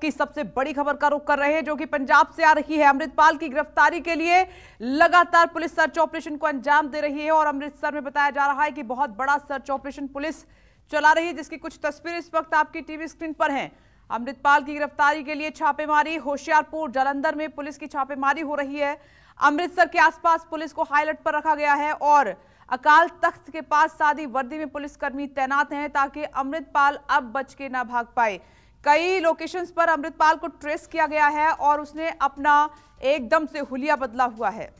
की सबसे बड़ी खबर का रुख कर रहे हैं जो कि पंजाब से आ रही है अमृतपाल की गिरफ्तारी के लिए लगातार पुलिस सर्च ऑपरेशन को अंजाम दे रही है और अमृतसर में बताया जा रहा है कि बहुत बड़ा सर्च ऑपरेशन पुलिस चला रही है जिसकी कुछ तस्वीर इस वक्त आपकी टीवी स्क्रीन पर है अमृतपाल की गिरफ्तारी के लिए छापेमारी होशियारपुर जालंधर में पुलिस की छापेमारी हो रही है अमृतसर के आसपास पुलिस को हाईलाइट पर रखा गया है और अकाल तख्त के पास सादी वर्दी में पुलिसकर्मी तैनात हैं ताकि अमृतपाल अब बच के ना भाग पाए कई लोकेशंस पर अमृतपाल को ट्रेस किया गया है और उसने अपना एकदम से हुलिया बदला हुआ है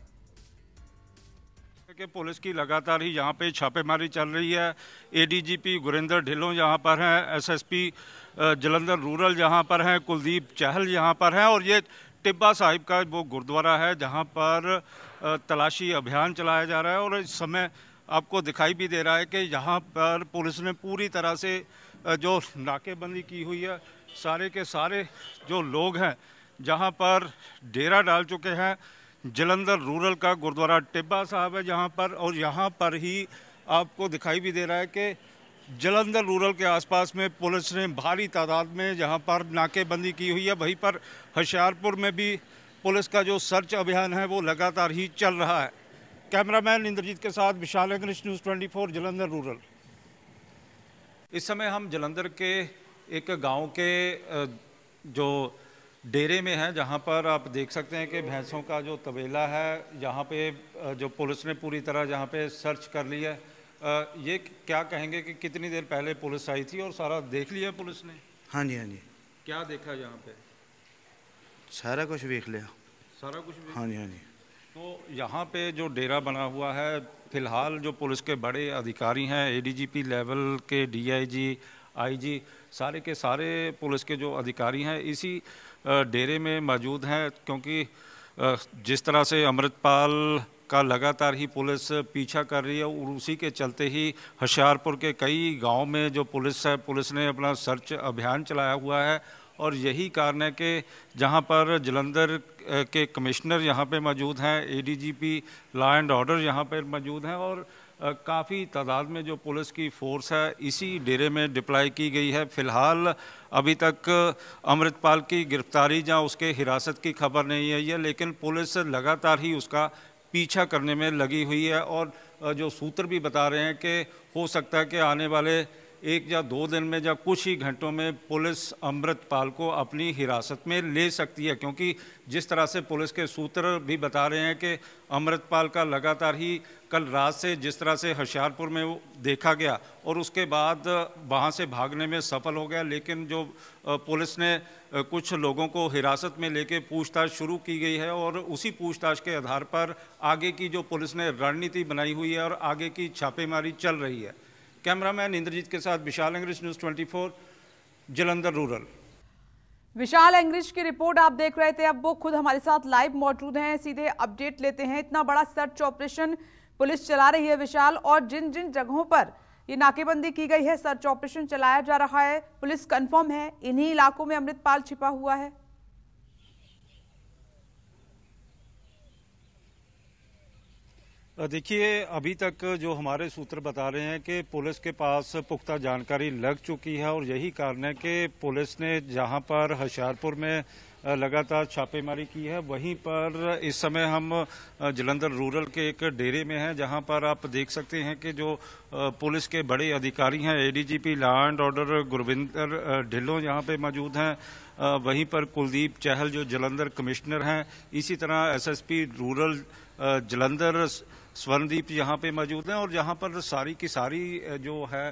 के पुलिस की लगातार ही यहाँ पे छापेमारी चल रही है एडीजीपी गुरेंद्र ढिल्लों यहाँ पर हैं एसएसपी जलंधर रूरल यहाँ पर हैं कुलदीप चहल यहाँ पर हैं और ये टिब्बा साहिब का वो गुरुद्वारा है जहाँ पर तलाशी अभियान चलाया जा रहा है और इस समय आपको दिखाई भी दे रहा है कि यहाँ पर पुलिस ने पूरी तरह से जो नाकेबंदी की हुई है सारे के सारे जो लोग हैं जहाँ पर डेरा डाल चुके हैं जलंधर रूरल का गुरुद्वारा टिब्बा साहब है जहाँ पर और यहाँ पर ही आपको दिखाई भी दे रहा है कि जलंधर रूरल के आसपास में पुलिस ने भारी तादाद में जहाँ पर नाकेबंदी की हुई है वहीं पर होशियारपुर में भी पुलिस का जो सर्च अभियान है वो लगातार ही चल रहा है कैमरामैन इंद्रजीत के साथ Vishal English news 24 Jalandhar rural इस समय हम जलंधर के एक गांव के जो डेरे में हैं जहां पर आप देख सकते हैं कि भैंसों का जो तबेला है यहाँ पे जो पुलिस ने पूरी तरह जहाँ पे सर्च कर ली है ये क्या कहेंगे कि कितनी देर पहले पुलिस आई थी और सारा देख लिया पुलिस ने हाँ जी हाँ जी क्या देखा यहाँ पे सारा कुछ देख लिया सारा कुछ हाँ जी हाँ जी तो यहाँ पे जो डेरा बना हुआ है फिलहाल जो पुलिस के बड़े अधिकारी हैं एडीजीपी लेवल के डीआईजी आईजी सारे के सारे पुलिस के जो अधिकारी हैं इसी डेरे में मौजूद हैं क्योंकि जिस तरह से अमृतपाल का लगातार ही पुलिस पीछा कर रही है और उसी के चलते ही हशियारपुर के कई गांव में जो पुलिस है पुलिस ने अपना सर्च अभियान चलाया हुआ है और यही कारण है कि जहाँ पर जलंधर के कमिश्नर यहाँ पे मौजूद हैं एडीजीपी लॉ एंड ऑर्डर यहाँ पर मौजूद हैं और काफ़ी तादाद में जो पुलिस की फ़ोर्स है इसी डेरे में डिप्लाई की गई है फ़िलहाल अभी तक अमृतपाल की गिरफ्तारी या उसके हिरासत की खबर नहीं आई है लेकिन पुलिस लगातार ही उसका पीछा करने में लगी हुई है और जो सूत्र भी बता रहे हैं कि हो सकता है कि आने वाले एक या दो दिन में या कुछ ही घंटों में पुलिस अमृतपाल को अपनी हिरासत में ले सकती है क्योंकि जिस तरह से पुलिस के सूत्र भी बता रहे हैं कि अमृतपाल का लगातार ही कल रात से जिस तरह से होशियारपुर में वो देखा गया और उसके बाद वहाँ से भागने में सफल हो गया लेकिन जो पुलिस ने कुछ लोगों को हिरासत में लेके पूछताछ शुरू की गई है और उसी पूछताछ के आधार पर आगे की जो पुलिस ने रणनीति बनाई हुई है और आगे की छापेमारी चल रही है कैमरामैन इंद्रजीत के साथ Vishal English news 24 Jalandhar rural Vishal English की रिपोर्ट आप देख रहे थे अब वो खुद हमारे साथ लाइव मौजूद हैं सीधे अपडेट लेते हैं इतना बड़ा सर्च ऑपरेशन पुलिस चला रही है विशाल और जिन जिन जगहों पर ये नाकेबंदी की गई है सर्च ऑपरेशन चलाया जा रहा है पुलिस कंफर्म है इन्हीं इलाकों में अमृतपाल छिपा हुआ है देखिए अभी तक जो हमारे सूत्र बता रहे हैं कि पुलिस के पास पुख्ता जानकारी लग चुकी है और यही कारण है कि पुलिस ने जहां पर हशियारपुर में लगातार छापेमारी की है वहीं पर इस समय हम जलंधर रूरल के एक डेरे में हैं जहां पर आप देख सकते हैं कि जो पुलिस के बड़े अधिकारी हैं ADGP law and order Gurvinder Dhillon यहां पे मौजूद हैं वहीं पर कुलदीप चहल जो जलंधर कमिश्नर हैं इसी तरह एसएसपी रूरल जलंधर स्वर्णदीप यहाँ पे मौजूद हैं और यहाँ पर सारी की सारी जो है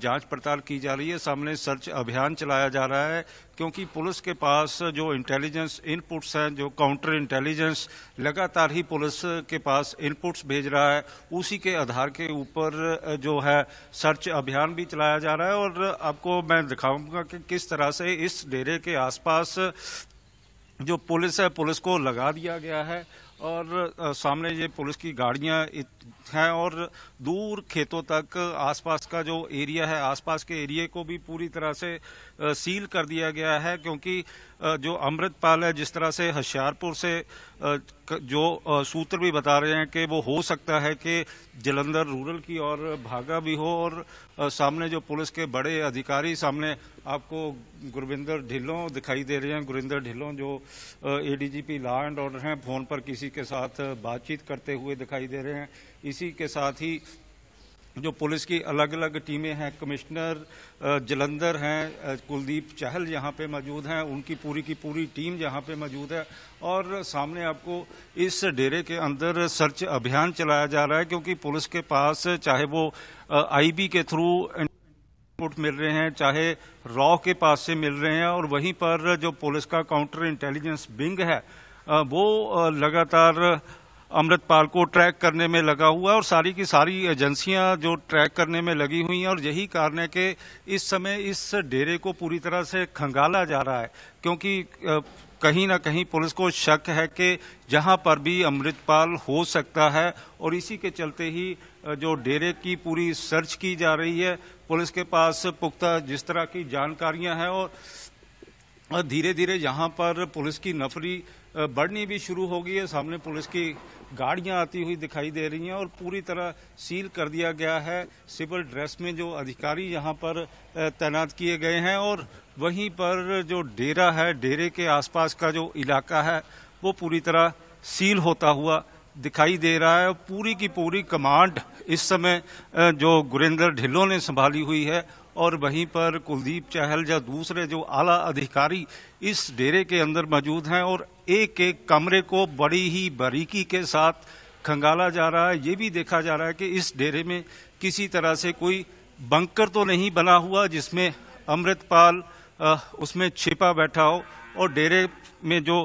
जांच पड़ताल की जा रही है सामने सर्च अभियान चलाया जा रहा है क्योंकि पुलिस के पास जो इंटेलिजेंस इनपुट्स हैं जो काउंटर इंटेलिजेंस लगातार ही पुलिस के पास इनपुट्स भेज रहा है उसी के आधार के ऊपर जो है सर्च अभियान भी चलाया जा रहा है और आपको मैं दिखाऊंगा कि किस तरह से इस डेरे के आसपास जो पुलिस है पुलिस को लगा दिया गया है और सामने ये पुलिस की गाड़ियां हैं और दूर खेतों तक आसपास का जो एरिया है आसपास के एरिए को भी पूरी तरह से सील कर दिया गया है क्योंकि जो अमृतपाल है जिस तरह से हशियारपुर से जो सूत्र भी बता रहे हैं कि वो हो सकता है कि जलंधर रूरल की ओर भागा भी हो और सामने जो पुलिस के बड़े अधिकारी सामने आपको गुरविंदर ढिल्लों दिखाई दे रहे हैं गुरविंदर ढिल्लों जो एडीजीपी लॉ एंड ऑर्डर हैं फोन पर किसी के साथ बातचीत करते हुए दिखाई दे रहे हैं इसी के साथ ही जो पुलिस की अलग अलग टीमें हैं कमिश्नर जलंधर हैं कुलदीप चहल यहाँ पे मौजूद हैं उनकी पूरी की पूरी टीम यहाँ पे मौजूद है और सामने आपको इस डेरे के अंदर सर्च अभियान चलाया जा रहा है क्योंकि पुलिस के पास चाहे वो आईबी के थ्रू इनपुट मिल रहे हैं चाहे रॉ के पास से मिल रहे हैं और वहीं पर जो पुलिस का काउंटर इंटेलिजेंस बिंग है वो लगातार अमृतपाल को ट्रैक करने में लगा हुआ है और सारी की सारी एजेंसियां जो ट्रैक करने में लगी हुई हैं और यही कारण है कि इस समय इस डेरे को पूरी तरह से खंगाला जा रहा है क्योंकि कहीं ना कहीं पुलिस को शक है कि जहां पर भी अमृतपाल हो सकता है और इसी के चलते ही जो डेरे की पूरी सर्च की जा रही है पुलिस के पास पुख्ता जिस तरह की जानकारियां हैं और धीरे धीरे यहाँ पर पुलिस की नफरी बढ़नी भी शुरू हो गई है सामने पुलिस की गाड़ियां आती हुई दिखाई दे रही हैं और पूरी तरह सील कर दिया गया है सिविल ड्रेस में जो अधिकारी यहाँ पर तैनात किए गए हैं और वहीं पर जो डेरा है डेरे के आसपास का जो इलाका है वो पूरी तरह सील होता हुआ दिखाई दे रहा है पूरी की पूरी कमांड इस समय जो गुरेंद्र ढिल्लों ने संभाली हुई है और वहीं पर कुलदीप चहल या दूसरे जो आला अधिकारी इस डेरे के अंदर मौजूद हैं और एक एक कमरे को बड़ी ही बारीकी के साथ खंगाला जा रहा है ये भी देखा जा रहा है कि इस डेरे में किसी तरह से कोई बंकर तो नहीं बना हुआ जिसमें अमृतपाल उसमें छिपा बैठा हो और डेरे में जो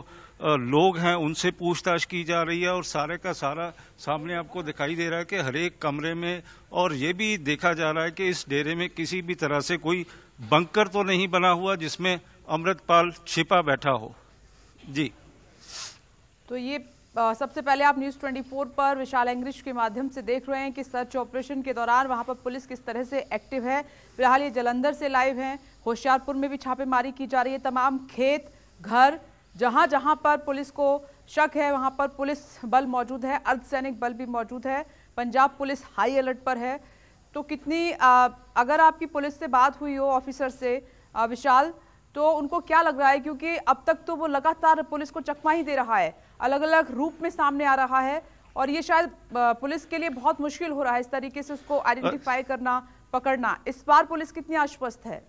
लोग हैं उनसे पूछताछ की जा रही है और सारे का सारा सामने आपको दिखाई दे रहा है कि हरेक कमरे में और ये भी देखा जा रहा है कि इस डेरे में किसी भी तरह से कोई बंकर तो नहीं बना हुआ जिसमें अमृतपाल छिपा बैठा हो जी तो ये सबसे पहले आप न्यूज़ 24 पर विशाल इंग्लिश के माध्यम से देख रहे हैं कि सर्च ऑपरेशन के दौरान वहां पर पुलिस किस तरह से एक्टिव है फिलहाल ये जलंधर से लाइव हैं होशियारपुर में भी छापेमारी की जा रही है तमाम खेत घर जहां जहां पर पुलिस को शक है वहां पर पुलिस बल मौजूद है अर्धसैनिक बल भी मौजूद है पंजाब पुलिस हाई अलर्ट पर है तो कितनी आ, अगर आपकी पुलिस से बात हुई हो ऑफिसर से आ, विशाल तो उनको क्या लग रहा है क्योंकि अब तक तो वो लगातार पुलिस को चकमा ही दे रहा है अलग अलग रूप में सामने आ रहा है और ये शायद पुलिस के लिए बहुत मुश्किल हो रहा है इस तरीके से उसको आइडेंटिफाई करना पकड़ना इस बार पुलिस कितनी आश्वस्त है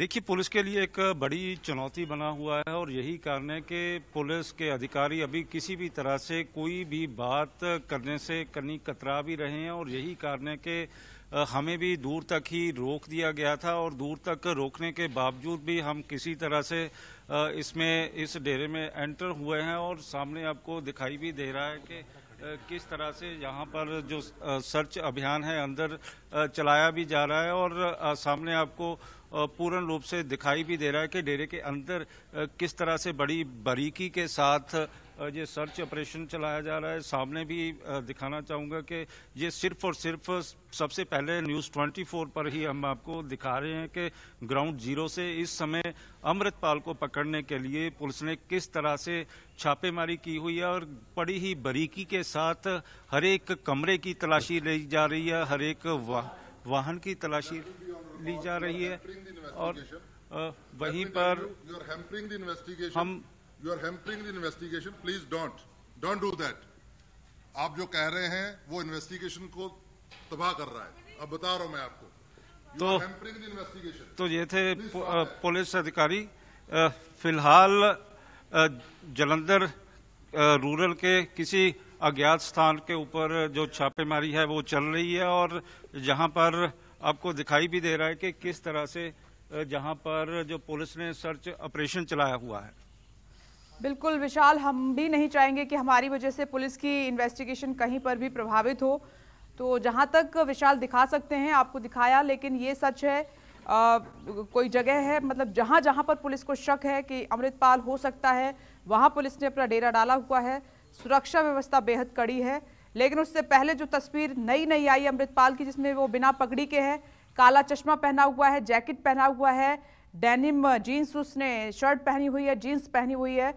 देखिए पुलिस के लिए एक बड़ी चुनौती बना हुआ है और यही कारण है कि पुलिस के अधिकारी अभी किसी भी तरह से कोई भी बात करने से कनी कतरा भी रहे हैं और यही कारण है कि हमें भी दूर तक ही रोक दिया गया था और दूर तक रोकने के बावजूद भी हम किसी तरह से इसमें इस डेरे में एंटर हुए हैं और सामने आपको दिखाई भी दे रहा है कि किस तरह से यहाँ पर जो सर्च अभियान है अंदर चलाया भी जा रहा है और सामने आपको पूर्ण रूप से दिखाई भी दे रहा है कि डेरे के अंदर किस तरह से बड़ी बारीकी के साथ ये सर्च ऑपरेशन चलाया जा रहा है सामने भी दिखाना चाहूँगा कि ये सिर्फ और सिर्फ सबसे पहले न्यूज़ 24 पर ही हम आपको दिखा रहे हैं कि ग्राउंड जीरो से इस समय अमृतपाल को पकड़ने के लिए पुलिस ने किस तरह से छापेमारी की हुई है और बड़ी ही बारीकी के साथ हर एक कमरे की तलाशी ली जा रही है हर एक वा, वाहन की तलाशी ली जा रही है और वहीं पर हम you are hampering the investigation please don't don't do that आप जो कह रहे हैं वो इन्वेस्टिगेशन को तबाह कर रहा है अब बता रहा हूं मैं आपको तो तो ये थे पुलिस अधिकारी फिलहाल जलंधर रूरल के किसी अज्ञात स्थान के ऊपर जो छापेमारी है वो चल रही है और जहां पर आपको दिखाई भी दे रहा है कि किस तरह से जहां पर जो पुलिस ने सर्च ऑपरेशन चलाया हुआ है बिल्कुल विशाल हम भी नहीं चाहेंगे कि हमारी वजह से पुलिस की इन्वेस्टिगेशन कहीं पर भी प्रभावित हो तो जहां तक विशाल दिखा सकते हैं आपको दिखाया लेकिन ये सच है आ, कोई जगह है मतलब जहां जहां पर पुलिस को शक है कि अमृतपाल हो सकता है वहां पुलिस ने अपना डेरा डाला हुआ है सुरक्षा व्यवस्था बेहद कड़ी है लेकिन उससे पहले जो तस्वीर नई नई आई अमृतपाल की जिसमें वो बिना पगड़ी के है काला चश्मा पहना हुआ है जैकेट पहना हुआ है डेनिम जीन्स उसने शर्ट पहनी हुई है जीन्स पहनी हुई है